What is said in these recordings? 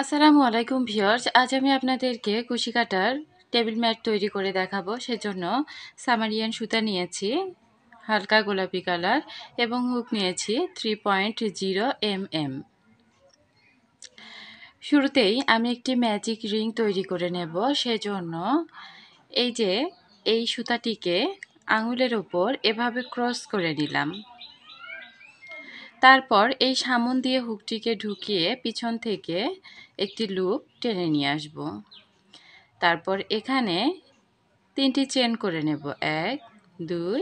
আসসালামু আলাইকুম ভিওর্স আজ আমি আপনাদেরকে কুশি কাটার টেবিল ম্যাট তৈরি করে দেখাবো সেজন্য সামারিয়ান সুতা নিয়েছি হালকা গোলাপি কালার এবং হুক নিয়েছি three point zero M M শুরুতেই আমি একটি ম্যাজিক রিং তৈরি করে নেব সেজন্য এই যে এই সুতাটিকে আঙুলের ওপর এভাবে ক্রস করে নিলাম তারপর এই সামন দিয়ে হুকটিকে ঢুকিয়ে পিছন থেকে একটি লুপ টেনে নিয়ে আসব তারপর এখানে তিনটি চেন করে নেব এক দুই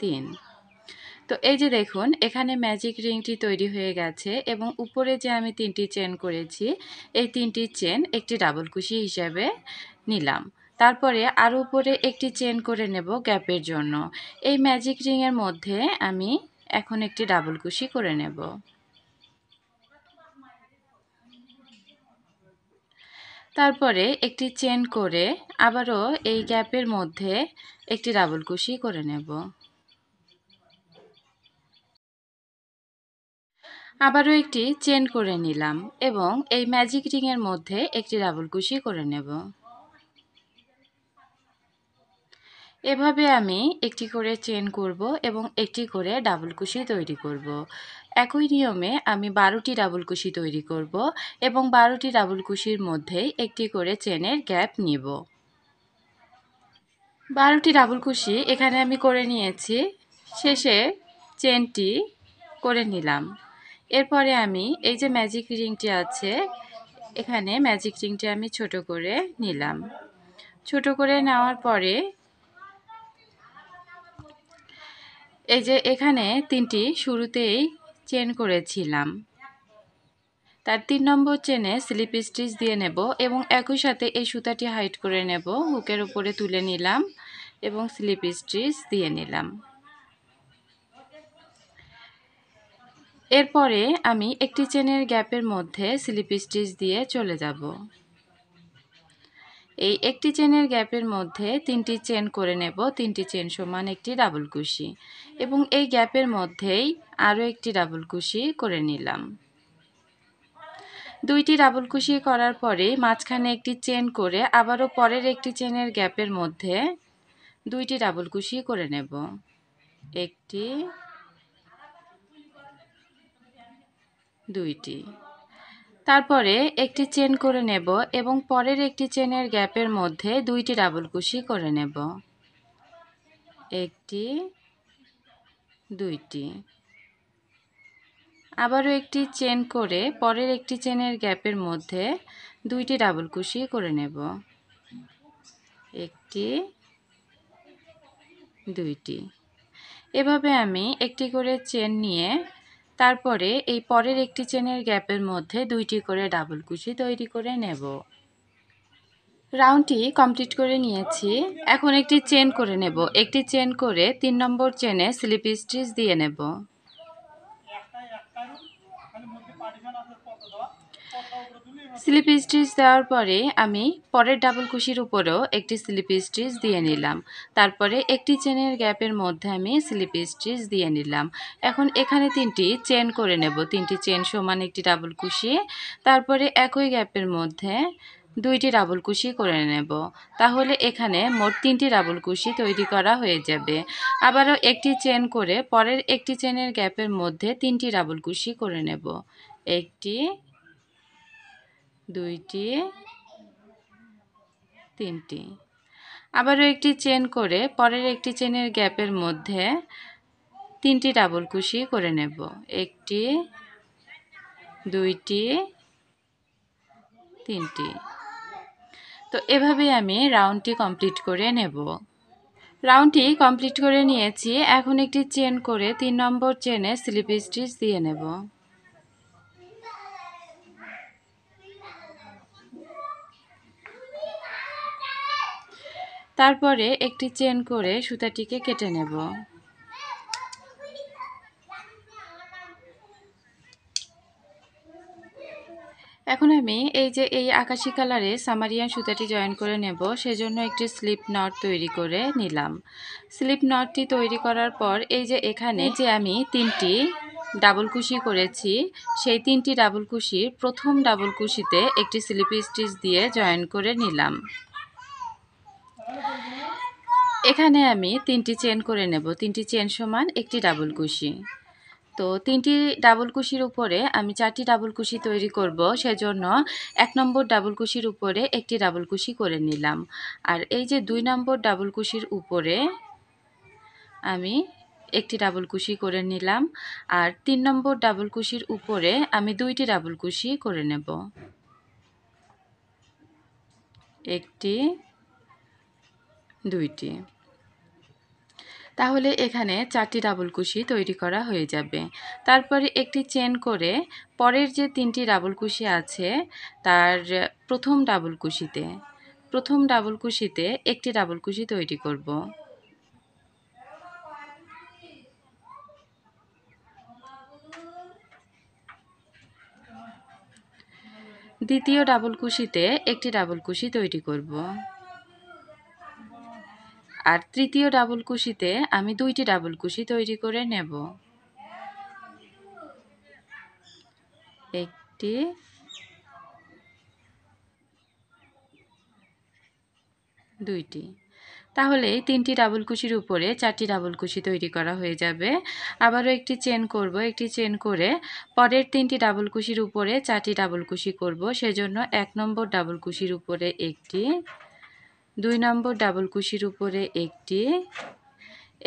তিন তো এই যে দেখুন এখানে ম্যাজিক রিংটি তৈরি হয়ে গেছে এবং উপরে যে আমি তিনটি চেন করেছি এই তিনটি চেন একটি ডাবল কুশি হিসাবে নিলাম তারপরে আর উপরে একটি চেন করে নেব গ্যাপের জন্য এই ম্যাজিক রিংয়ের মধ্যে আমি এখন একটি ডাবল কুশি করে নেব তারপরে একটি চেন করে আবারও এই গ্যাপের মধ্যে একটি ডাবল কুশি করে নেব আবারও একটি চেন করে নিলাম এবং এই ম্যাজিক রিংয়ের মধ্যে একটি ডাবল কুশি করে নেব এভাবে আমি একটি করে চেন করব এবং একটি করে ডাবল কুশি তৈরি করব। একই নিয়মে আমি বারোটি ডাবল কুশি তৈরি করব এবং বারোটি ডাবল কুশির মধ্যেই একটি করে চেনের গ্যাপ নিব বারোটি ডাবল কুশি এখানে আমি করে নিয়েছি শেষে চেনটি করে নিলাম এরপরে আমি এই যে ম্যাজিক রিংটি আছে এখানে ম্যাজিক রিংটি আমি ছোট করে নিলাম ছোট করে নেওয়ার পরে এই যে এখানে তিনটি শুরুতেই চেন করেছিলাম তার তিন নম্বর চেনে স্লিপ স্টিচ দিয়ে নেব এবং একই সাথে এই সুতাটি হাইট করে নেব হুকের উপরে তুলে নিলাম এবং স্লিপ স্টিচ দিয়ে নিলাম এরপরে আমি একটি চেনের গ্যাপের মধ্যে স্লিপ স্টিচ দিয়ে চলে যাব এই একটি চেনের গ্যাপের মধ্যে তিনটি চেন করে নেব তিনটি চেন সমান একটি ডাবল কুশি এবং এই গ্যাপের মধ্যেই আরও একটি ডাবল কুশি করে নিলাম দুইটি ডাবল কুশি করার পরে মাঝখানে একটি চেন করে আবারও পরের একটি চেনের গ্যাপের মধ্যে দুইটি ডাবল কুশি করে নেব একটি দুইটি তারপরে একটি চেন করে নেব এবং পরের একটি চেনের গ্যাপের মধ্যে দুইটি ডাবল কুশি করে নেব একটি দুইটি আবারও একটি চেন করে পরের একটি চেনের গ্যাপের মধ্যে দুইটি ডাবল কুশি করে নেব একটি দুইটি এভাবে আমি একটি করে চেন নিয়ে তারপরে এই পরের একটি চেনের গ্যাপের মধ্যে দুইটি করে ডাবল কুচি তৈরি করে নেব রাউন্ডটি কমপ্লিট করে নিয়েছি এখন একটি চেন করে নেব একটি চেন করে তিন নম্বর চেনে স্লিপ স্টিচ দিয়ে নেব স্লিপ স্টিচ দেওয়ার পরে আমি পরের ডাবল কুশির উপরেও একটি স্লিপ স্টিচ দিয়ে নিলাম তারপরে একটি চেনের গ্যাপের মধ্যে আমি স্লিপ স্টিচ দিয়ে নিলাম এখন এখানে তিনটি চেন করে নেব তিনটি চেন সমান একটি ডাবল কুশি তারপরে একই গ্যাপের মধ্যে দুইটি ডাবল কুশি করে নেব তাহলে এখানে মোট তিনটি ডাবল কুশি তৈরি করা হয়ে যাবে আবারও একটি চেন করে পরের একটি চেনের গ্যাপের মধ্যে তিনটি ডাবল কুশি করে নেব একটি দুইটি তিনটি আবারও একটি চেন করে পরের একটি চেনের গ্যাপের মধ্যে তিনটি ডাবল কুশি করে নেব একটি দুইটি তিনটি তো এভাবে আমি রাউন্ডটি কমপ্লিট করে নেব রাউন্ডটি কমপ্লিট করে নিয়েছি এখন একটি চেন করে তিন নম্বর চেনে স্লিপ স্টিচ দিয়ে নেব তারপরে একটি চেন করে সুতাটিকে কেটে নেব এখন আমি এই যে এই আকাশি কালারে সামারিয়ান সুতাটি জয়েন করে নেব সেজন্য একটি স্লিপ নট তৈরি করে নিলাম স্লিপ নটটি তৈরি করার পর এই যে এখানে যে আমি তিনটি ডাবল কুশি করেছি সেই তিনটি ডাবল কুশির প্রথম ডাবল কুশিতে একটি স্লিপ স্টিচ দিয়ে জয়েন করে নিলাম এখানে আমি তিনটি চেন করে নেব তিনটি চেন সমান একটি ডাবল কুশি তো তিনটি ডাবল কুশির উপরে আমি চারটি ডাবল কুশি তৈরি করব সেজন্য এক নম্বর ডাবল কুশির উপরে একটি ডাবল কুশি করে নিলাম আর এই যে দুই নম্বর ডাবল কুশির উপরে আমি একটি ডাবল কুশি করে নিলাম আর তিন নম্বর ডাবল কুশির উপরে আমি দুইটি ডাবল কুশি করে নেব একটি দুইটি তাহলে এখানে চারটি ডাবল কুশি তৈরি করা হয়ে যাবে তারপরে একটি চেন করে পরের যে তিনটি ডাবল কুশি আছে তার প্রথম ডাবল কুশিতে প্রথম ডাবল কুশিতে একটি ডাবল কুশি তৈরি করব দ্বিতীয় ডাবল কুশিতে একটি ডাবল কুশি তৈরি করব আর তৃতীয় ডাবল কুশিতে আমি দুইটি ডাবল কুশি তৈরি করে নেব একটি দুইটি তাহলে তিনটি ডাবল কুশির উপরে চারটি ডাবল কুশি তৈরি করা হয়ে যাবে আবারও একটি চেন করব একটি চেন করে পরের তিনটি ডাবল কুশির উপরে চারটি ডাবল কুশি করব সেজন্য এক নম্বর ডাবল কুশির উপরে একটি দুই নম্বর ডাবল কুশির উপরে একটি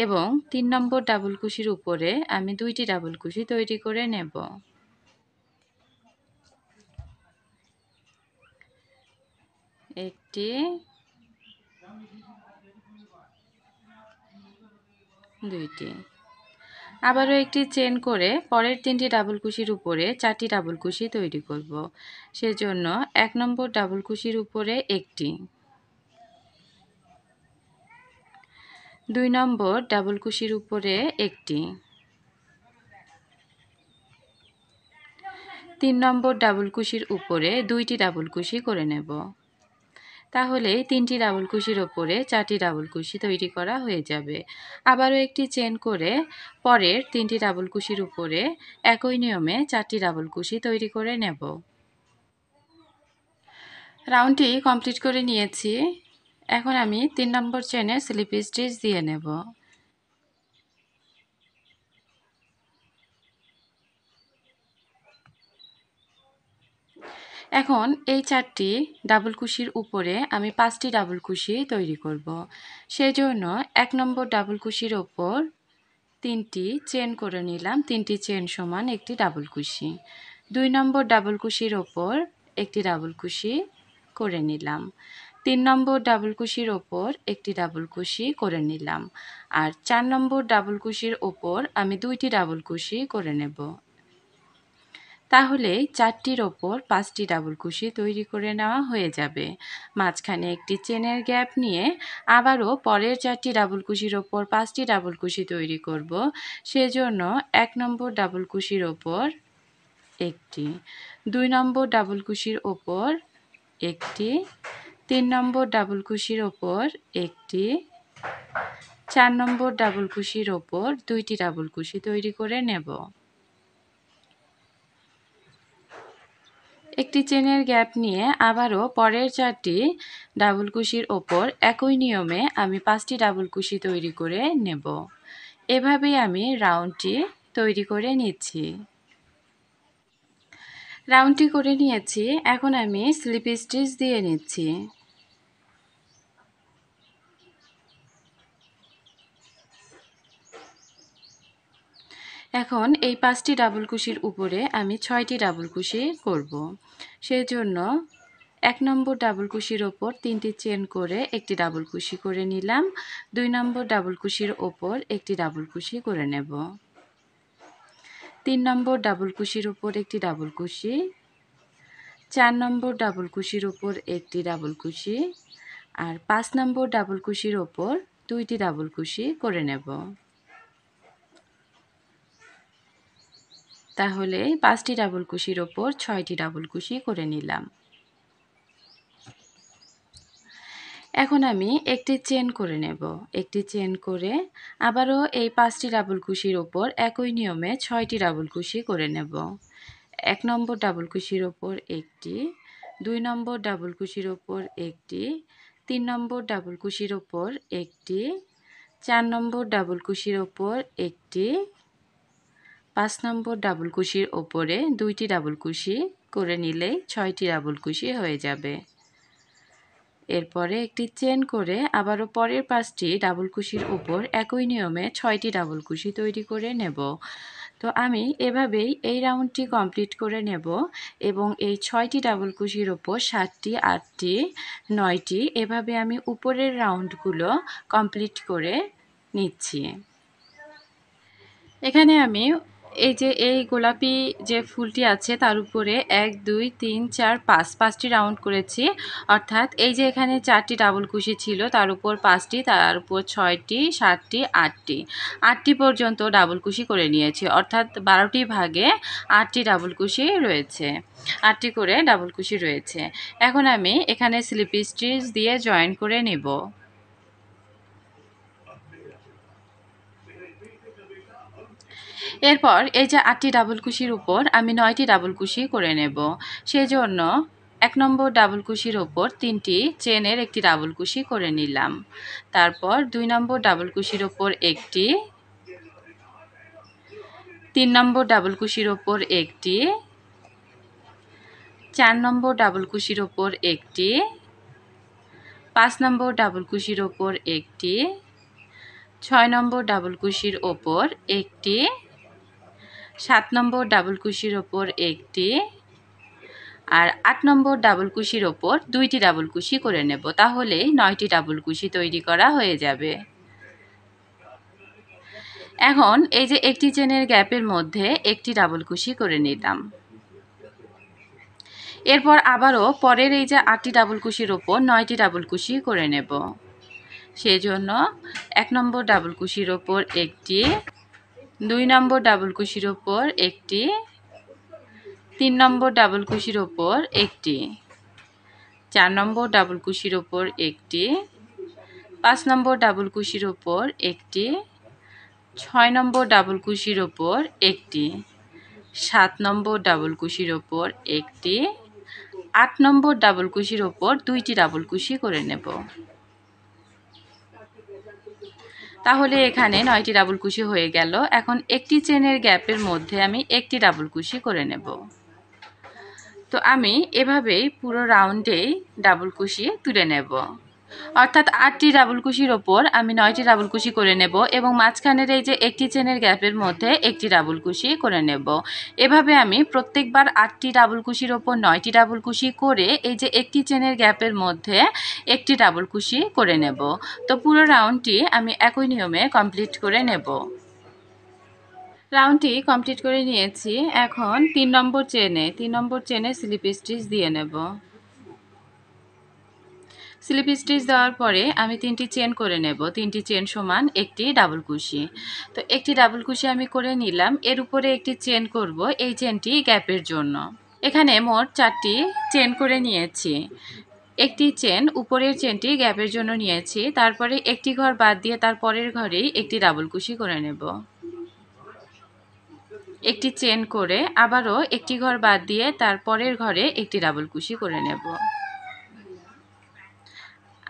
এবং তিন নম্বর ডাবল কুশির উপরে আমি দুইটি ডাবল কুশি তৈরি করে নেব একটি দুইটি আবারও একটি চেন করে পরের তিনটি ডাবল কুশির উপরে চারটি ডাবল কুশি তৈরি করব সেজন্য এক নম্বর ডাবল কুশির উপরে একটি দুই নম্বর ডাবল কুশির উপরে একটি তিন নম্বর ডাবল কুশির উপরে দুইটি ডাবল কুশি করে নেব তাহলে তিনটি ডাবল কুশির ওপরে চারটি ডাবল কুশি তৈরি করা হয়ে যাবে আবারও একটি চেন করে পরের তিনটি ডাবল কুশির উপরে একই নিয়মে চারটি ডাবল কুশি তৈরি করে নেব রাউন্ডটি কমপ্লিট করে নিয়েছি এখন আমি তিন নম্বর চেনে স্লিপ স্টিচ দিয়ে নেব এখন এই চারটি ডাবল কুশির উপরে আমি পাঁচটি ডাবল কুশি তৈরি করব সেই জন্য এক নম্বর ডাবল কুশির ওপর তিনটি চেন করে নিলাম তিনটি চেন সমান একটি ডাবল কুশি দুই নম্বর ডাবল কুশির ওপর একটি ডাবল কুশি করে নিলাম তিন নম্বর ডাবল কুশির ওপর একটি ডাবল কুশি করে নিলাম আর চার নম্বর ডাবল কুশির ওপর আমি দুইটি ডাবল কুশি করে নেব তাহলে চারটির ওপর পাঁচটি ডাবল কুশি তৈরি করে নেওয়া হয়ে যাবে মাঝখানে একটি চেনের গ্যাপ নিয়ে আবারও পরের চারটি ডাবল কুশির ওপর পাঁচটি ডাবল কুশি তৈরি করব সেজন্য এক নম্বর ডাবল কুশির ওপর একটি দুই নম্বর ডাবল কুশির ওপর একটি তিন নম্বর ডাবল কুশির ওপর একটি চার নম্বর ডাবল কুশির ওপর দুইটি ডাবল কুশি তৈরি করে নেব একটি চেনের গ্যাপ নিয়ে আবারও পরের চারটি ডাবল কুশির ওপর একই নিয়মে আমি পাঁচটি ডাবল কুশি তৈরি করে নেব এভাবেই আমি রাউন্ডটি তৈরি করে নিচ্ছি রাউন্ডটি করে নিয়েছি এখন আমি স্লিপ স্টিচ দিয়ে নিচ্ছি এখন এই পাঁচটি ডাবল কুশির উপরে আমি ছয়টি ডাবল কুশি করব। সেই জন্য এক নম্বর ডাবল কুশির ওপর তিনটি চেন করে একটি ডাবল কুশি করে নিলাম দুই নম্বর ডাবল কুশির ওপর একটি ডাবল কুশি করে নেব তিন নম্বর ডাবল কুশির ওপর একটি ডাবল কুশি চার নম্বর ডাবল কুশির ওপর একটি ডাবল কুশি আর পাঁচ নম্বর ডাবল কুশির ওপর দুইটি ডাবল কুশি করে নেব তাহলে পাঁচটি ডাবল কুশির ওপর ছয়টি ডাবল কুশি করে নিলাম এখন আমি একটি চেন করে নেব একটি চেন করে আবারও এই পাঁচটি ডাবল কুশির ওপর একই নিয়মে ছয়টি ডাবল কুশি করে নেব এক নম্বর ডাবল কুশির ওপর একটি দুই নম্বর ডাবল কুশির ওপর একটি তিন নম্বর ডাবল কুশির ওপর একটি চার নম্বর ডাবল কুশির ওপর একটি পাঁচ নম্বর ডাবল কুশির ওপরে দুইটি ডাবল কুশি করে নিলেই ছয়টি ডাবল কুশি হয়ে যাবে এরপরে একটি চেন করে আবারও পরের পাঁচটি ডাবল কুশির উপর একই নিয়মে ছয়টি ডাবল কুশি তৈরি করে নেব তো আমি এভাবেই এই রাউন্ডটি কমপ্লিট করে নেব এবং এই ছয়টি ডাবল কুশির ওপর সাতটি আটটি নয়টি এভাবে আমি উপরের রাউন্ডগুলো কমপ্লিট করে নিচ্ছি এখানে আমি এই যে এই গোলাপি যে ফুলটি আছে তার উপরে এক দুই তিন চার পাঁচ পাঁচটি রাউন্ড করেছি অর্থাৎ এই যে এখানে চারটি ডাবল কুশি ছিল তার উপর পাঁচটি তার উপর ছয়টি সাতটি আটটি আটটি পর্যন্ত ডাবল কুশি করে নিয়েছি অর্থাৎ বারোটি ভাগে আটটি ডাবল কুশি রয়েছে আটটি করে ডাবল কুশি রয়েছে এখন আমি এখানে স্লিপ স্টিচ দিয়ে জয়েন করে নেব এরপর এই যে আটটি ডাবল কুশির উপর আমি নয়টি ডাবল কুশি করে নেব সেই জন্য এক নম্বর ডাবল কুশির ওপর তিনটি চেনের একটি ডাবল কুশি করে নিলাম তারপর দুই নম্বর ডাবল কুশির ওপর একটি তিন নম্বর ডাবল কুশির ওপর একটি চার নম্বর ডাবল কুশির ওপর একটি পাঁচ নম্বর ডাবল কুশির ওপর একটি ছয় নম্বর ডাবল কুশির ওপর একটি সাত নম্বর ডাবল কুশির ওপর একটি আর আট নম্বর ডাবল কুশির ওপর দুইটি ডাবল কুশি করে নেব তাহলে নয়টি ডাবল কুশি তৈরি করা হয়ে যাবে এখন এই যে একটি চেনের গ্যাপের মধ্যে একটি ডাবল কুশি করে নিতাম এরপর আবারও পরের এই যে আটটি ডাবল কুশির ওপর নয়টি ডাবল কুশি করে নেব সেজন্য এক নম্বর ডাবল কুশির ওপর একটি দুই নম্বর ডাবল কুশির ওপর একটি তিন নম্বর ডাবল কুশির ওপর একটি চার নম্বর ডাবল কুশির ওপর একটি পাঁচ নম্বর ডাবল কুশির ওপর একটি ছয় নম্বর ডাবল কুশির ওপর একটি সাত নম্বর ডাবল কুশির ওপর একটি আট নম্বর ডাবল কুশির ওপর দুইটি ডাবল কুশি করে নেব তাহলে এখানে নয়টি ডাবল কুশি হয়ে গেল এখন একটি চেনের গ্যাপের মধ্যে আমি একটি ডাবল কুশি করে নেব তো আমি এভাবেই পুরো রাউন্ডেই ডাবল কুশিয়ে তুলে নেব অর্থাৎ আটটি ডাবল কুশির ওপর আমি নয়টি কুশি করে নেব এবং মাঝখানের এই যে একটি চেনের গ্যাপের মধ্যে একটি ডাবল কুশি করে নেব এভাবে আমি প্রত্যেকবার আটটি ডাবল কুশির ওপর নয়টি ডাবল কুশি করে এই যে একটি চেনের গ্যাপের মধ্যে একটি ডাবল কুশি করে নেব তো পুরো রাউন্ডটি আমি একই নিয়মে কমপ্লিট করে নেব রাউন্ডটি কমপ্লিট করে নিয়েছি এখন তিন নম্বর চেনে তিন নম্বর চেনে স্লিপ স্টিচ দিয়ে নেব স্লিপ স্টিচ দেওয়ার পরে আমি তিনটি চেন করে নেব তিনটি চেন সমান একটি ডাবল কুশি তো একটি ডাবল কুশি আমি করে নিলাম এর উপরে একটি চেন করব এই চেনটি গ্যাপের জন্য এখানে মোট চারটি চেন করে নিয়েছি একটি চেন উপরের চেনটি গ্যাপের জন্য নিয়েছি তারপরে একটি ঘর বাদ দিয়ে তার পরের ঘরেই একটি ডাবল কুশি করে নেব একটি চেন করে আবারও একটি ঘর বাদ দিয়ে তার পরের ঘরে একটি ডাবল কুশি করে নেব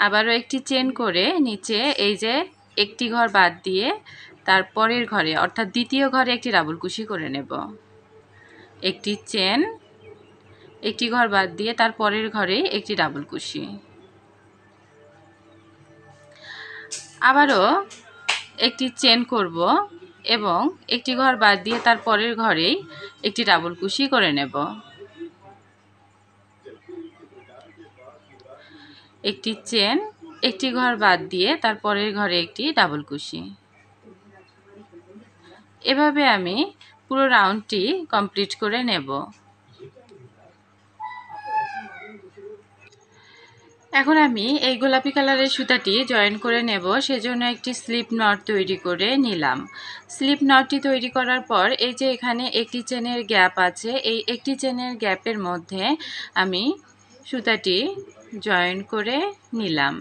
আবারও একটি চেন করে নিচে এই যে একটি ঘর বাদ দিয়ে তারপরের ঘরে অর্থাৎ দ্বিতীয় ঘরে একটি কুশি করে নেব একটি চেন একটি ঘর বাদ দিয়ে তার পরের ঘরে একটি কুশি আবারও একটি চেন করব এবং একটি ঘর বাদ দিয়ে তার পরের ঘরেই একটি কুশি করে নেব একটি চেন একটি ঘর বাদ দিয়ে তারপরের ঘরে একটি ডাবল কুশি এভাবে আমি পুরো রাউন্ডটি কমপ্লিট করে নেব এখন আমি এই গোলাপি কালারের সুতাটি জয়েন করে নেব সেজন্য একটি স্লিপ নট তৈরি করে নিলাম স্লিপ নটটি তৈরি করার পর এই যে এখানে একটি চেনের গ্যাপ আছে এই একটি চেনের গ্যাপের মধ্যে আমি সুতাটি জয়েন করে নিলাম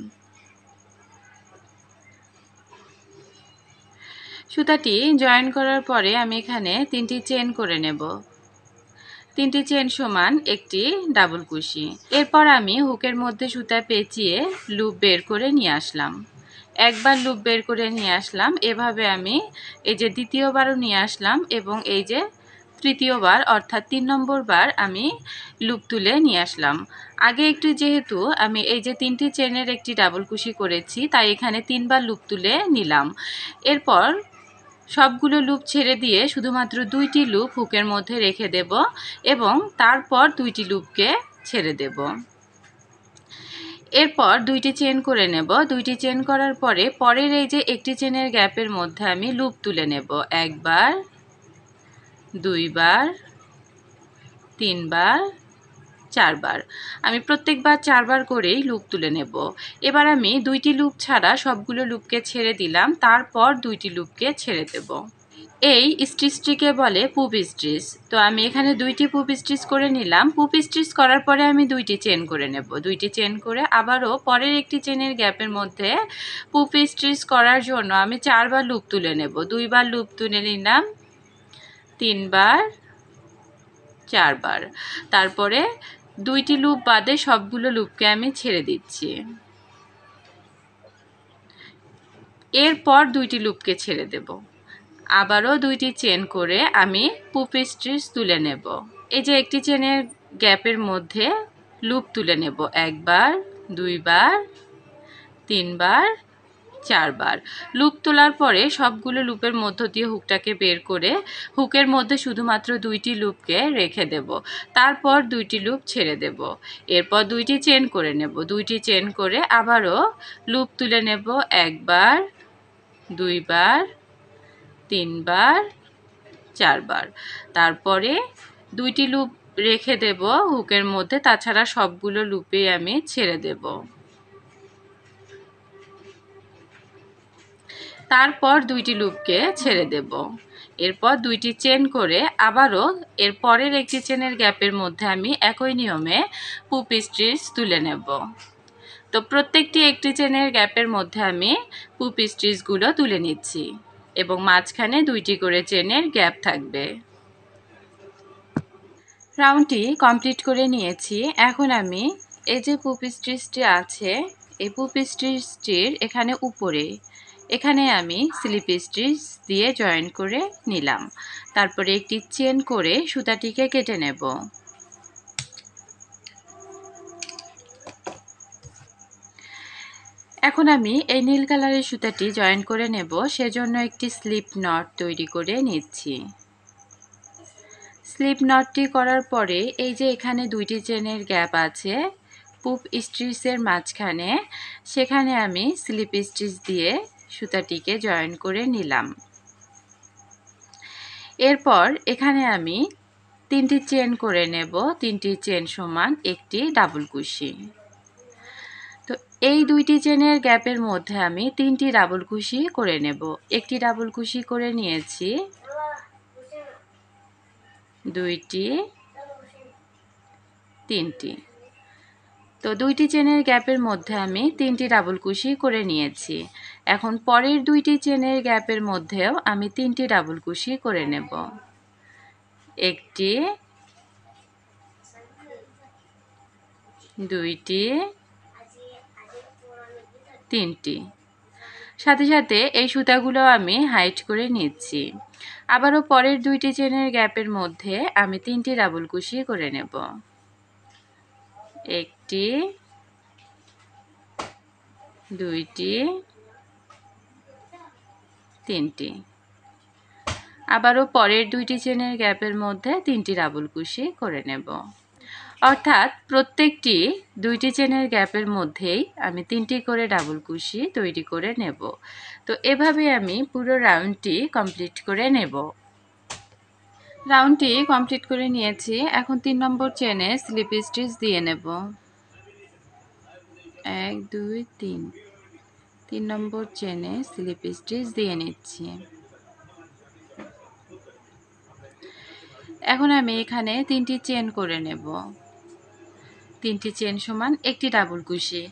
সুতাটি জয়েন করার পরে আমি এখানে তিনটি চেন করে নেব তিনটি চেন সমান একটি ডাবল কুশি এরপর আমি হুকের মধ্যে সুতা পেঁচিয়ে লুপ বের করে নিয়ে আসলাম একবার লুপ বের করে নিয়ে আসলাম এভাবে আমি এই যে দ্বিতীয়বারও নিয়ে আসলাম এবং এই যে তৃতীয়বার অর্থাৎ তিন নম্বর বার আমি লুপ তুলে নিয়ে আসলাম আগে একটু যেহেতু আমি এই যে তিনটি চেনের একটি ডাবল কুশি করেছি তাই এখানে তিনবার লুপ তুলে নিলাম এরপর সবগুলো লুপ ছেড়ে দিয়ে শুধুমাত্র দুইটি লুপ হুকের মধ্যে রেখে দেব এবং তারপর দুইটি লুপকে ছেড়ে দেব এরপর দুইটি চেন করে নেব দুইটি চেন করার পরে পরের এই যে একটি চেনের গ্যাপের মধ্যে আমি লুপ তুলে নেব একবার দুইবার তিনবার চারবার আমি প্রত্যেকবার চারবার করেই লুপ তুলে নেব এবার আমি দুইটি লুপ ছাড়া সবগুলো লুপকে ছেড়ে দিলাম তারপর দুইটি লুপকে ছেড়ে দেব এই স্টিচটিকে বলে পুপ স্টিচ তো আমি এখানে দুইটি পুপ স্টিচ করে নিলাম পুপ স্ট্রিচ করার পরে আমি দুইটি চেন করে নেব দুইটি চেন করে আবারও পরের একটি চেনের গ্যাপের মধ্যে পুপ স্টিচ করার জন্য আমি চারবার লুপ তুলে নেব দুইবার লুপ তুলে নিলাম তিনবার চারবার তারপরে দুইটি লুপ বাদে সবগুলো লুপকে আমি ছেড়ে দিচ্ছি এরপর দুইটি লুপকে ছেড়ে দেব আবারও দুইটি চেন করে আমি পুপ স্ট্রিচ তুলে নেব এই যে একটি চেনের গ্যাপের মধ্যে লুপ তুলে নেব একবার দুইবার তিনবার চারবার লুপ তোলার পরে সবগুলো লুপের মধ্য দিয়ে হুকটাকে বের করে হুকের মধ্যে শুধুমাত্র দুইটি লুপকে রেখে দেব তারপর দুইটি লুপ ছেড়ে দেব এরপর দুইটি চেন করে নেব দুইটি চেন করে আবারও লুপ তুলে নেব একবার দুইবার তিনবার চারবার তারপরে দুইটি লুপ রেখে দেব হুকের মধ্যে তাছাড়া সবগুলো লুপেই আমি ছেড়ে দেবো তারপর দুইটি লুপকে ছেড়ে দেব এরপর দুইটি চেন করে আবারও এর পরের একটি চেনের গ্যাপের মধ্যে আমি একই নিয়মে পুপ স্ট্রিচ তুলে নেব তো প্রত্যেকটি একটি চেনের গ্যাপের মধ্যে আমি পুপ স্ট্রিচগুলো তুলে নিচ্ছি এবং মাঝখানে দুইটি করে চেনের গ্যাপ থাকবে রাউন্ডটি কমপ্লিট করে নিয়েছি এখন আমি এই যে পুপ স্ট্রিচটি আছে এই পুপ স্ট্রিচটির এখানে উপরে এখানে আমি স্লিপ স্টিচ দিয়ে জয়েন করে নিলাম তারপরে একটি চেন করে সুতাটিকে কেটে নেব এখন আমি এই নীল কালারের সুতাটি জয়েন করে নেব সেজন্য একটি স্লিপ নট তৈরি করে নিচ্ছি স্লিপ নটটি করার পরে এই যে এখানে দুইটি চেনের গ্যাপ আছে পুপ স্টিচের মাঝখানে সেখানে আমি স্লিপ স্টিচ দিয়ে সুতাটিকে জয়েন করে নিলাম এরপর এখানে আমি তিনটি চেন করে নেব তিনটি চেন সমান একটি ডাবল কুশি তো এই দুইটি চেনের গ্যাপের মধ্যে আমি তিনটি ডাবল কুশি করে নেব একটি ডাবল কুশি করে নিয়েছি দুইটি তিনটি তো দুইটি চেনের গ্যাপের মধ্যে আমি তিনটি ডাবল কুশি করে নিয়েছি এখন পরের দুইটি চেনের গ্যাপের মধ্যেও আমি তিনটি ডাবল কুশি করে নেব একটি দুইটি তিনটি সাথে সাথে এই সুতাগুলো আমি হাইট করে নিচ্ছি আবারও পরের দুইটি চেনের গ্যাপের মধ্যে আমি তিনটি ডাবল কুশি করে নেব এক একটি দুইটি তিনটি আবারও পরের দুইটি চেনের গ্যাপের মধ্যে তিনটি কুশি করে নেব অর্থাৎ প্রত্যেকটি দুইটি চেনের গ্যাপের মধ্যেই আমি তিনটি করে ডাবল কুশি তৈরি করে নেব তো এভাবে আমি পুরো রাউন্ডটি কমপ্লিট করে নেব রাউন্ডটি কমপ্লিট করে নিয়েছি এখন তিন নম্বর চেনে স্লিপ স্টিচ দিয়ে নেব এক দুই তিন তিন নম্বর চেনে স্লিপ স্টিচ দিয়ে নিচ্ছি এখন আমি এখানে তিনটি চেন করে নেব তিনটি চেন সমান একটি ডাবল কুশি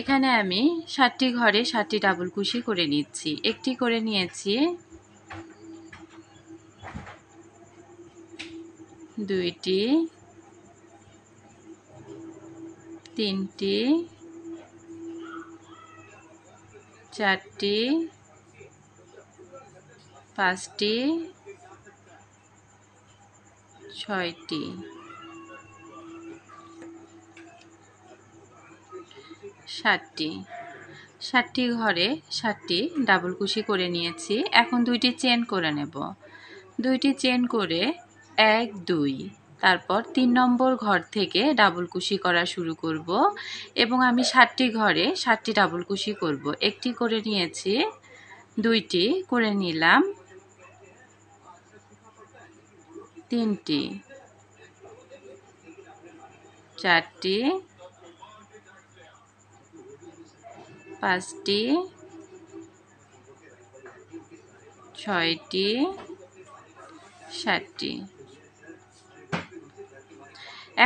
এখানে আমি সাতটি ঘরে সাতটি ডাবল কুশি করে নিচ্ছি একটি করে নিয়েছি দুইটি তিনটি চারটি পাঁচটি ছয়টি ষাটটি ষাটটি ঘরে ষাটটি ডাবল কুশি করে নিয়েছি এখন দুইটি চেন করে নেব দুইটি চেন করে এক দুই তারপর তিন নম্বর ঘর থেকে ডাবল কুশি করা শুরু করব এবং আমি ষাটটি ঘরে ষাটটি ডাবল কুশি করব একটি করে নিয়েছি দুইটি করে নিলাম তিনটি চারটি পাঁচটি ছয়টি সাতটি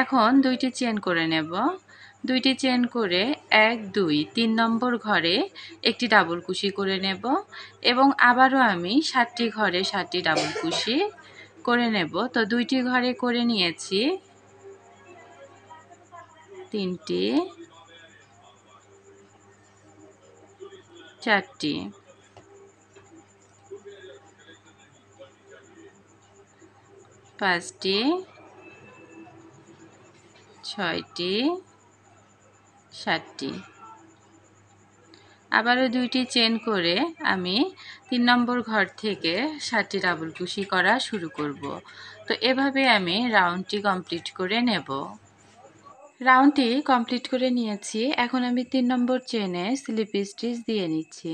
এখন দুইটি চেন করে নেব দুইটি চেন করে এক দুই তিন নম্বর ঘরে একটি ডাবল কুশি করে নেব এবং আবারও আমি সাতটি ঘরে সাতটি ডাবল কুশি করে নেব তো দুইটি ঘরে করে নিয়েছি তিনটি চারটি পাঁচটি ছয়টি সাতটি আবারও দুইটি চেন করে আমি তিন নম্বর ঘর থেকে সাতটি ডাবল কুশি করা শুরু করব তো এভাবে আমি রাউন্ডটি কমপ্লিট করে নেব রাউন্ডটি কমপ্লিট করে নিয়েছি এখন আমি তিন নম্বর চেনে স্লিপ স্টিচ দিয়ে নিচ্ছি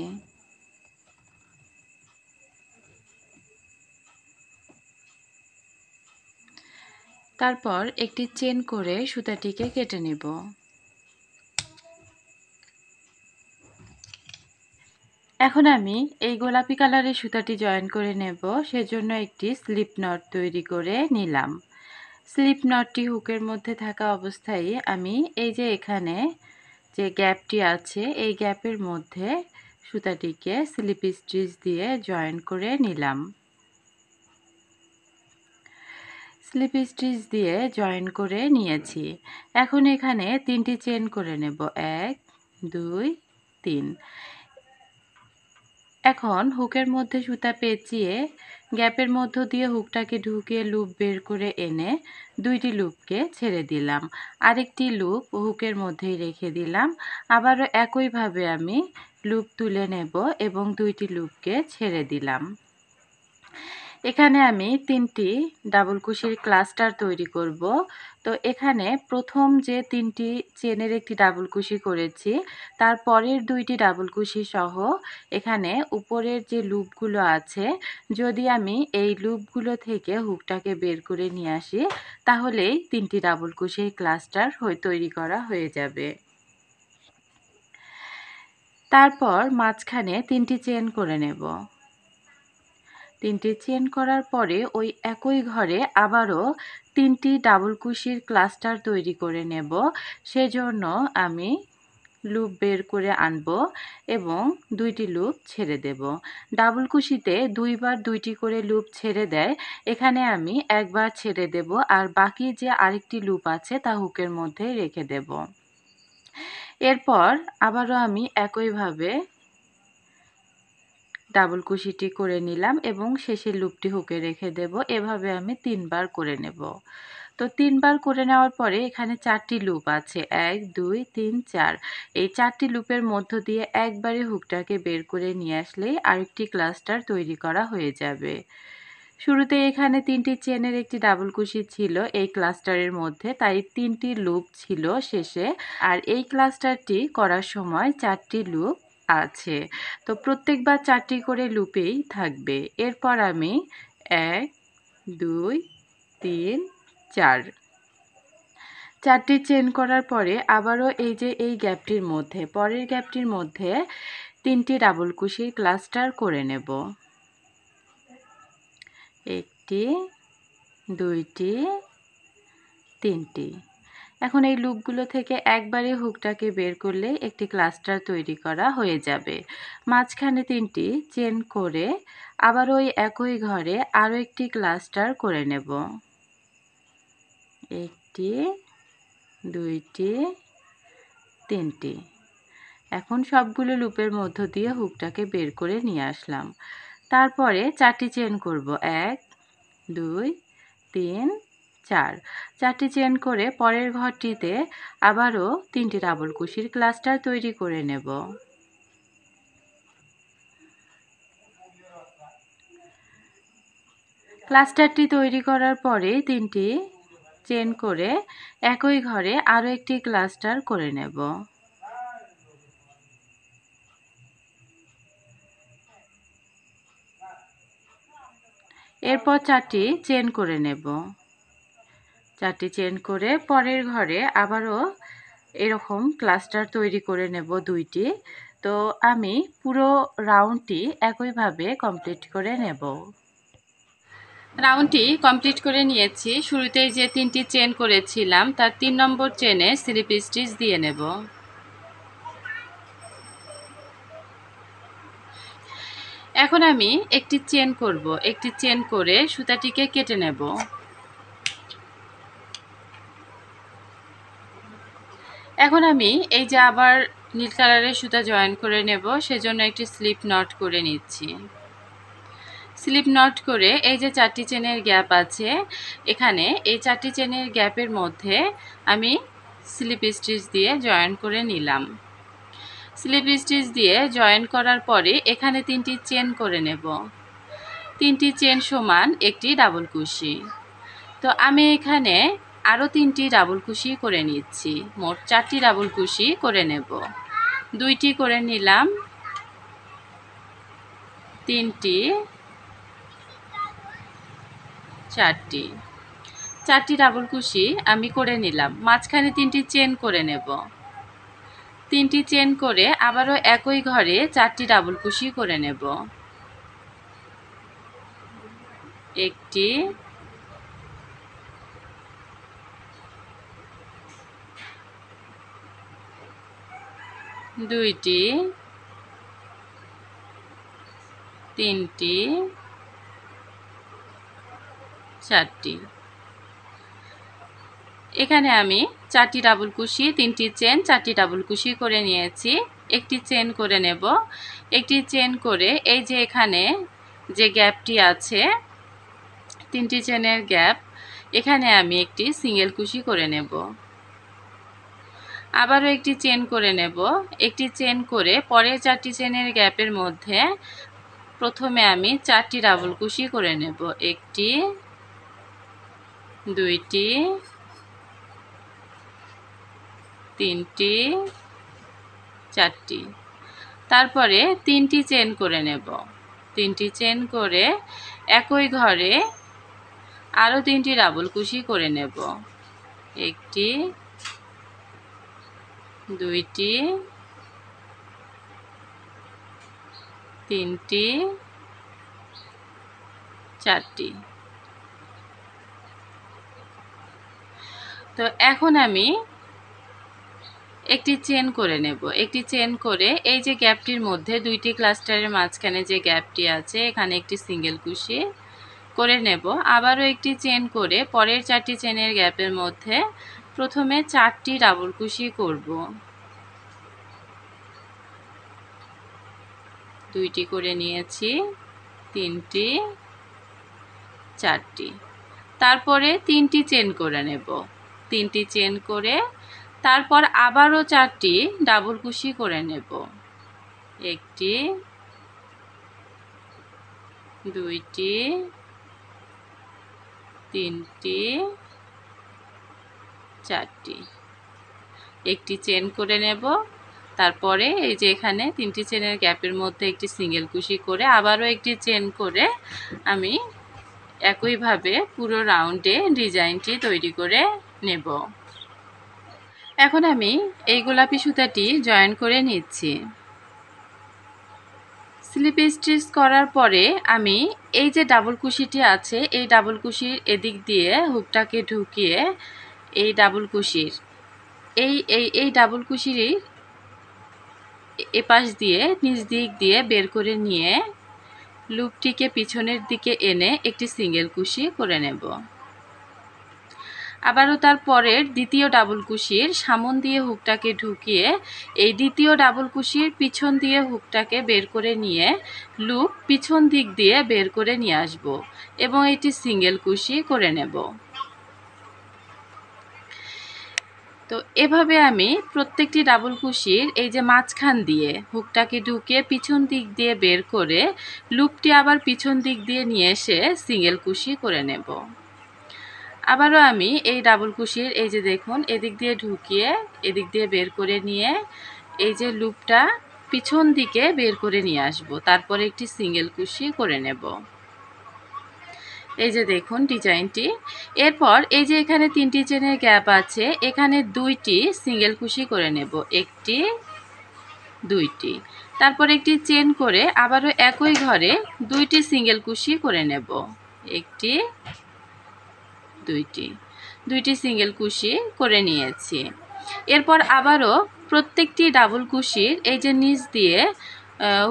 তারপর একটি চেন করে সুতাটিকে কেটে নেব এখন আমি এই গোলাপি কালারের সুতাটি জয়েন করে নেব সেজন্য একটি স্লিপ নট তৈরি করে নিলাম স্লিপ নটটি হুকের মধ্যে থাকা অবস্থায় আমি এই যে এখানে যে গ্যাপটি আছে এই গ্যাপের মধ্যে সুতাটিকে স্লিপ স্টিচ দিয়ে জয়েন করে নিলাম স্লিপ স্টিচ দিয়ে জয়েন করে নিয়েছি এখন এখানে তিনটি চেন করে নেব এক দুই তিন এখন হুকের মধ্যে সুতা পেঁচিয়ে গ্যাপের মধ্য দিয়ে হুকটাকে ঢুকে লুপ বের করে এনে দুইটি লুপকে ছেড়ে দিলাম আরেকটি লুপ হুকের মধ্যেই রেখে দিলাম আবারও একইভাবে আমি লুপ তুলে নেব এবং দুইটি লুপকে ছেড়ে দিলাম এখানে আমি তিনটি ডাবল কুশির ক্লাস্টার তৈরি করব তো এখানে প্রথম যে তিনটি চেনের একটি ডাবল কুশি করেছি তার পরের দুইটি ডাবল কুশি সহ এখানে উপরের যে লুপগুলো আছে যদি আমি এই লুপগুলো থেকে হুকটাকে বের করে নিয়ে আসি তাহলেই তিনটি ডাবল কুশির ক্লাস্টার হয়ে তৈরি করা হয়ে যাবে তারপর মাঝখানে তিনটি চেন করে নেব তিনটি চেন করার পরে ওই একই ঘরে আবারও তিনটি ডাবল কুশির ক্লাস্টার তৈরি করে নেব সেজন্য আমি লুপ বের করে আনব এবং দুইটি লুপ ছেড়ে দেব ডাবল কুশিতে দুইবার দুইটি করে লুপ ছেড়ে দেয় এখানে আমি একবার ছেড়ে দেব আর বাকি যে আরেকটি লুপ আছে তা হুকের মধ্যে রেখে দেব এরপর আবারও আমি একইভাবে ডাবল কুশিটি করে নিলাম এবং শেষে লুপটি হুকে রেখে দেব এভাবে আমি তিনবার করে নেব তো তিনবার করে নেওয়ার পরে এখানে চারটি লুপ আছে এক দুই তিন চার এই চারটি লুপের মধ্য দিয়ে একবারে হুকটাকে বের করে নিয়ে আসলেই আরেকটি ক্লাস্টার তৈরি করা হয়ে যাবে শুরুতে এখানে তিনটি চেনের একটি ডাবল কুশি ছিল এই ক্লাস্টারের মধ্যে তাই তিনটি লুপ ছিল শেষে আর এই ক্লাস্টারটি করার সময় চারটি লুপ আছে তো প্রত্যেকবার চারটি করে লুপেই থাকবে এরপর আমি এক দুই তিন চার চারটি চেন করার পরে আবারও এই যে এই গ্যাপটির মধ্যে পরের গ্যাপটির মধ্যে তিনটি ডাবল কুশির ক্লাস্টার করে নেব একটি দুইটি তিনটি এখন এই লুপগুলো থেকে একবারে হুকটাকে বের করলে একটি ক্লাস্টার তৈরি করা হয়ে যাবে মাঝখানে তিনটি চেন করে আবার ওই একই ঘরে আরও একটি ক্লাস্টার করে নেব একটি দুইটি তিনটি এখন সবগুলো লুপের মধ্য দিয়ে হুকটাকে বের করে নিয়ে আসলাম তারপরে চারটি চেন করব এক দুই তিন চার চারটি চেন করে পরের ঘরটিতে আবারও তিনটি ডাবল কুশির ক্লাস্টার তৈরি করে নেব ক্লাস্টারটি তৈরি করার পরে তিনটি চেন করে একই ঘরে আরও একটি ক্লাস্টার করে নেব এরপর চারটি চেন করে নেব চারটি চেন করে পরের ঘরে আবারও এরকম ক্লাস্টার তৈরি করে নেব দুইটি তো আমি পুরো রাউন্ডটি একইভাবে কমপ্লিট করে নেব রাউন্ডটি কমপ্লিট করে নিয়েছি শুরুতেই যে তিনটি চেন করেছিলাম তার তিন নম্বর চেনে স্লিপ স্টিচ দিয়ে নেব এখন আমি একটি চেন করব একটি চেন করে সুতাটিকে কেটে নেব এখন আমি এই যে আবার নীল কালারের সুতা জয়েন করে নেব সেজন্য একটি স্লিপ নট করে নিচ্ছি স্লিপ নট করে এই যে চারটি চেনের গ্যাপ আছে এখানে এই চারটি চেনের গ্যাপের মধ্যে আমি স্লিপ স্টিচ দিয়ে জয়েন করে নিলাম স্লিপ স্টিচ দিয়ে জয়েন করার পরে এখানে তিনটি চেন করে নেব তিনটি চেন সমান একটি ডাবল কুশি তো আমি এখানে আরও তিনটি ডাবল কুশি করে নিচ্ছি মোট চারটি ডাবল কুশি করে নেব দুইটি করে নিলাম তিনটি চারটি চারটি ডাবল কুশি আমি করে নিলাম মাঝখানে তিনটি চেন করে নেব তিনটি চেন করে আবারও একই ঘরে চারটি ডাবল কুশি করে নেব একটি দুইটি তিনটি চারটি এখানে আমি চারটি ডাবল কুশি তিনটি চেন চারটি ডাবল কুশি করে নিয়েছি একটি চেন করে নেব একটি চেন করে এই যে এখানে যে গ্যাপটি আছে তিনটি চেনের গ্যাপ এখানে আমি একটি সিঙ্গেল কুশি করে নেব আবারও একটি চেন করে নেব একটি চেন করে পরের চারটি চেনের গ্যাপের মধ্যে প্রথমে আমি চারটি ডাবল কুশি করে নেব একটি দুইটি তিনটি চারটি তারপরে তিনটি চেন করে নেব তিনটি চেন করে একই ঘরে আরও তিনটি ডাবল কুশি করে নেব একটি দুইটি তিনটি চারটি তো এখন আমি একটি চেন করে নেব একটি চেন করে এই যে গ্যাপটির মধ্যে দুইটি ক্লাস্টারের মাঝখানে যে গ্যাপটি আছে এখানে একটি সিঙ্গেল কুশি করে নেব আবারও একটি চেন করে পরের চারটি চেনের গ্যাপের মধ্যে প্রথমে চারটি ডাবল কুশি করব দুইটি করে নিয়েছি তিনটি চারটি তারপরে তিনটি চেন করে নেব তিনটি চেন করে তারপর আবারও চারটি ডাবল কুশি করে নেব একটি দুইটি তিনটি চারটি একটি চেন করে নেব তারপরে এই যে এখানে তিনটি চেনের গ্যাপের মধ্যে একটি সিঙ্গেল কুশি করে আবারও একটি চেন করে আমি একইভাবে পুরো রাউন্ডে ডিজাইনটি তৈরি করে নেব এখন আমি এই গোলাপি সুতাটি জয়েন করে নিচ্ছি স্লিপ স্টিচ করার পরে আমি এই যে ডাবল কুশিটি আছে এই ডাবল কুশির এদিক দিয়ে হুকটাকে ঢুকিয়ে এই ডাবল কুশির এই এই এই ডাবল কুশিরই এপাশ দিয়ে নিচ দিক দিয়ে বের করে নিয়ে লুপটিকে পিছনের দিকে এনে একটি সিঙ্গেল কুশি করে নেব আবারও তার পরের দ্বিতীয় ডাবল কুশির সামন দিয়ে হুকটাকে ঢুকিয়ে এই দ্বিতীয় ডাবল কুশির পিছন দিয়ে হুকটাকে বের করে নিয়ে লুপ পিছন দিক দিয়ে বের করে নিয়ে আসব এবং এটি সিঙ্গেল কুশি করে নেব তো এভাবে আমি প্রত্যেকটি ডাবল কুশির এই যে মাঝখান দিয়ে হুকটাকে ঢুকে পিছন দিক দিয়ে বের করে লুপটি আবার পিছন দিক দিয়ে নিয়ে এসে সিঙ্গেল কুশি করে নেব আবারও আমি এই ডাবল কুশির এই যে দেখুন এদিক দিয়ে ঢুকিয়ে এদিক দিয়ে বের করে নিয়ে এই যে লুপটা পিছন দিকে বের করে নিয়ে আসব তারপরে একটি সিঙ্গেল কুশি করে নেব এই যে দেখুন ডিজাইনটি এরপর এই যে এখানে তিনটি চেনের গ্যাপ আছে এখানে দুইটি সিঙ্গেল কুশি করে নেব একটি দুইটি তারপর একটি চেন করে আবারও একই ঘরে দুইটি সিঙ্গেল কুশি করে নেব একটি দুইটি দুইটি সিঙ্গেল কুশি করে নিয়েছি এরপর আবারও প্রত্যেকটি ডাবল কুশির এই যে নিচ দিয়ে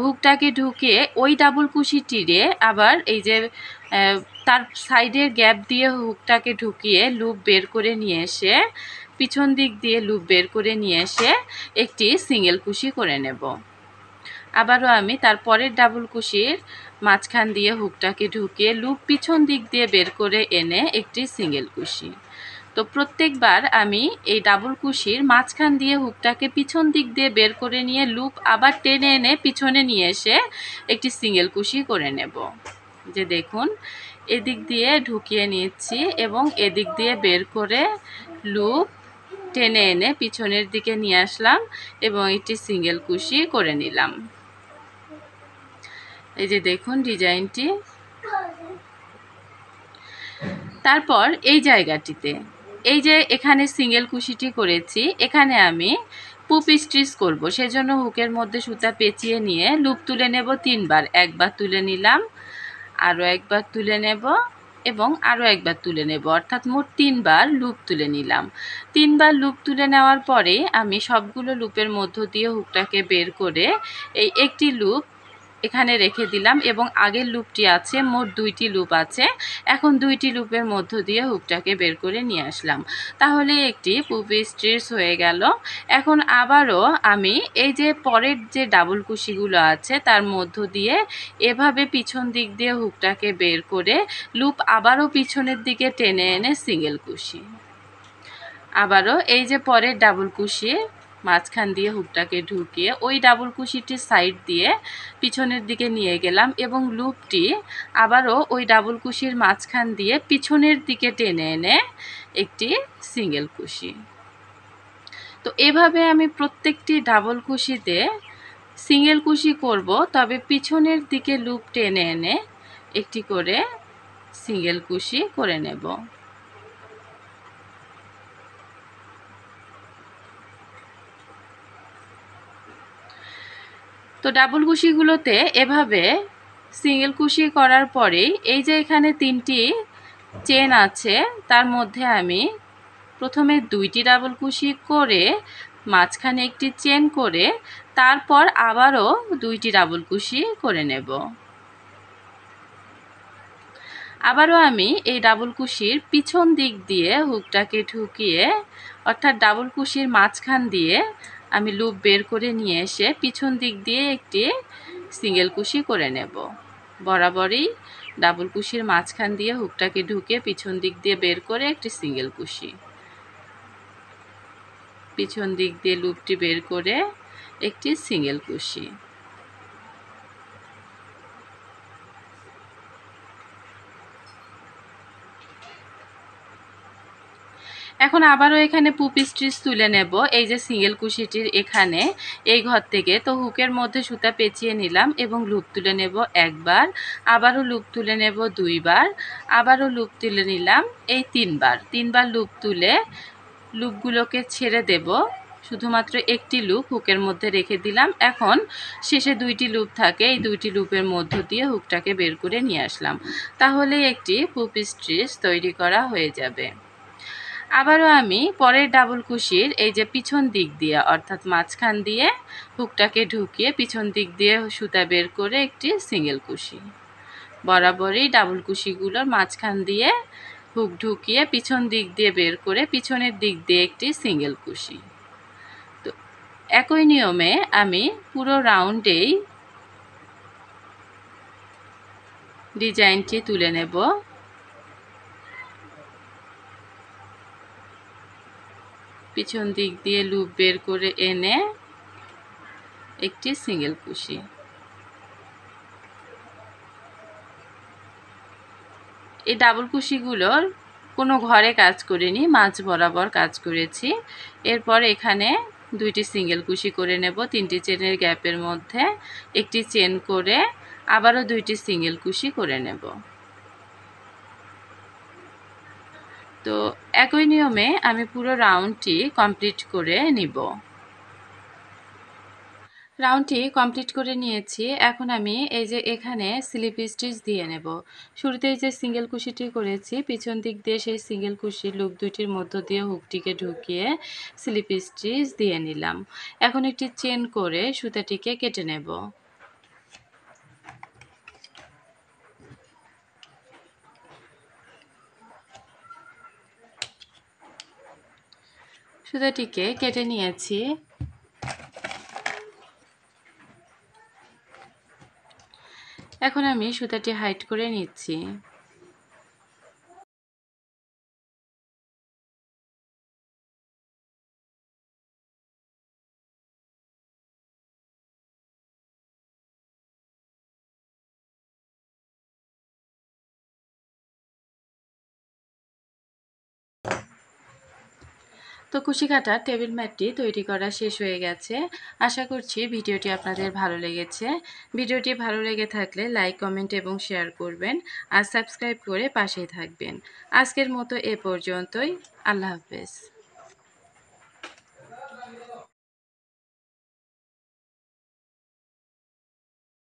হুকটাকে ঢুকে ওই ডাবল টিরে আবার এই যে তার সাইডের গ্যাপ দিয়ে হুকটাকে ঢুকিয়ে লুপ বের করে নিয়ে এসে পিছন দিক দিয়ে লুপ বের করে নিয়ে এসে একটি সিঙ্গেল কুশি করে নেব আবারও আমি তারপরের ডাবল কুশির মাঝখান দিয়ে হুকটাকে ঢুকিয়ে লুপ পিছন দিক দিয়ে বের করে এনে একটি সিঙ্গেল কুশি তো প্রত্যেকবার আমি এই ডাবল কুশির মাঝখান দিয়ে হুকটাকে পিছন দিক দিয়ে বের করে নিয়ে লুপ আবার টেনে এনে পিছনে নিয়ে এসে একটি সিঙ্গেল কুশি করে নেব যে দেখুন এদিক দিয়ে ঢুকিয়ে নিয়েছি এবং এদিক দিয়ে বের করে লুপ টেনে এনে পিছনের দিকে নিয়ে আসলাম এবং একটি সিঙ্গেল কুশি করে নিলাম এই যে দেখুন ডিজাইনটি তারপর এই জায়গাটিতে এই যে এখানে সিঙ্গেল কুশিটি করেছি এখানে আমি পুপ স্টিচ করবো সেজন্য হুকের মধ্যে সুতা পেঁচিয়ে নিয়ে লুপ তুলে নেব তিনবার একবার তুলে নিলাম আরও একবার তুলে নেব এবং আরও একবার তুলে নেব অর্থাৎ মোট তিনবার লুপ তুলে নিলাম তিনবার লুপ তুলে নেওয়ার পরে আমি সবগুলো লুপের মধ্য দিয়ে হুকটাকে বের করে এই একটি লুপ এখানে রেখে দিলাম এবং আগের লুপটি আছে মোট দুইটি লুপ আছে এখন দুইটি লুপের মধ্য দিয়ে হুকটাকে বের করে নিয়ে আসলাম তাহলে একটি পুপি স্ট্রিটস হয়ে গেল এখন আবারও আমি এই যে পরের যে ডাবল কুশিগুলো আছে তার মধ্য দিয়ে এভাবে পিছন দিক দিয়ে হুকটাকে বের করে লুপ আবারও পিছনের দিকে টেনে এনে সিঙ্গেল কুশি আবারও এই যে পরের ডাবল কুশি মাঝখান দিয়ে হুকটাকে ঢুকিয়ে ওই ডাবল কুশিটির সাইড দিয়ে পিছনের দিকে নিয়ে গেলাম এবং লুপটি আবারও ওই ডাবল কুশির মাঝখান দিয়ে পিছনের দিকে টেনে এনে একটি সিঙ্গেল কুশি তো এভাবে আমি প্রত্যেকটি ডাবল কুশিতে সিঙ্গেল কুশি করব তবে পিছনের দিকে লুপ টেনে এনে একটি করে সিঙ্গেল কুশি করে নেব তো ডাবল কুশিগুলোতে এভাবে সিঙ্গেল কুশি করার পরেই এই যে এখানে তিনটি চেন আছে তার মধ্যে আমি প্রথমে দুইটি ডাবল কুশি করে মাঝখানে একটি চেন করে তারপর আবারও দুইটি ডাবল কুশি করে নেব আবারও আমি এই ডাবল কুশির পিছন দিক দিয়ে হুকটাকে ঢুকিয়ে অর্থাৎ ডাবল কুশির মাঝখান দিয়ে আমি লুপ বের করে নিয়ে এসে পিছন দিক দিয়ে একটি সিঙ্গেল কুশি করে নেব বরাবরই ডাবল কুশির মাঝখান দিয়ে হুকটাকে ঢুকে পিছন দিক দিয়ে বের করে একটি সিঙ্গেল কুশি পিছন দিক দিয়ে লুপটি বের করে একটি সিঙ্গেল কুশি এখন আবারও এখানে পুপ স্টিচ তুলে নেব এই যে সিঙ্গেল কুশিটির এখানে এই ঘর থেকে তো হুকের মধ্যে সুতা পেঁচিয়ে নিলাম এবং লুপ তুলে নেব একবার আবারও লুপ তুলে নেব দুইবার আবারও লুপ তুলে নিলাম এই তিনবার তিনবার লুপ তুলে লুপগুলোকে ছেড়ে দেব শুধুমাত্র একটি লুপ হুকের মধ্যে রেখে দিলাম এখন শেষে দুইটি লুপ থাকে এই দুইটি লুপের মধ্য দিয়ে হুকটাকে বের করে নিয়ে আসলাম তাহলে একটি পুপ স্ট্রিচ তৈরি করা হয়ে যাবে আবারও আমি পরের ডাবল কুশির এই যে পিছন দিক দিয়ে অর্থাৎ মাঝখান দিয়ে হুকটাকে ঢুকিয়ে পিছন দিক দিয়ে সুতা বের করে একটি সিঙ্গেল কুশি বরাবরই ডাবল কুশিগুলোর মাঝখান দিয়ে হুক ঢুকিয়ে পিছন দিক দিয়ে বের করে পিছনের দিক দিয়ে একটি সিঙ্গেল কুশি তো একই নিয়মে আমি পুরো রাউন্ডেই ডিজাইনটি তুলে নেব পিছন দিক দিয়ে লুপ বের করে এনে একটি সিঙ্গেল কুশি এই ডাবল কুশিগুলোর কোনো ঘরে কাজ করিনি মাছ বরাবর কাজ করেছি এরপর এখানে দুইটি সিঙ্গেল কুশি করে নেব তিনটি চেনের গ্যাপের মধ্যে একটি চেন করে আবারও দুইটি সিঙ্গেল কুশি করে নেব তো একই নিয়মে আমি পুরো রাউন্ডটি কমপ্লিট করে নিব রাউন্ডটি কমপ্লিট করে নিয়েছি এখন আমি এই যে এখানে স্লিপ স্টিচ দিয়ে নেব শুরুতে এই যে সিঙ্গেল কুশিটি করেছি পিছন দিক দিয়ে সেই সিঙ্গেল কুশি লুক দুইটির মধ্য দিয়ে হুকটিকে ঢুকিয়ে স্লিপ স্টিচ দিয়ে নিলাম এখন একটি চেন করে সুতাটিকে কেটে নেব সুতাটিকে কেটে নিয়েছি এখন আমি সুতাটি হাইট করে নিচ্ছি তো কুশি টেবিল ম্যাটটি তৈরি করা শেষ হয়ে গেছে আশা করছি ভিডিওটি আপনাদের ভালো লেগেছে ভিডিওটি ভালো লেগে থাকলে লাইক কমেন্ট এবং শেয়ার করবেন আর সাবস্ক্রাইব করে পাশেই থাকবেন আজকের মতো এ পর্যন্তই আল্লাহ হাফেজ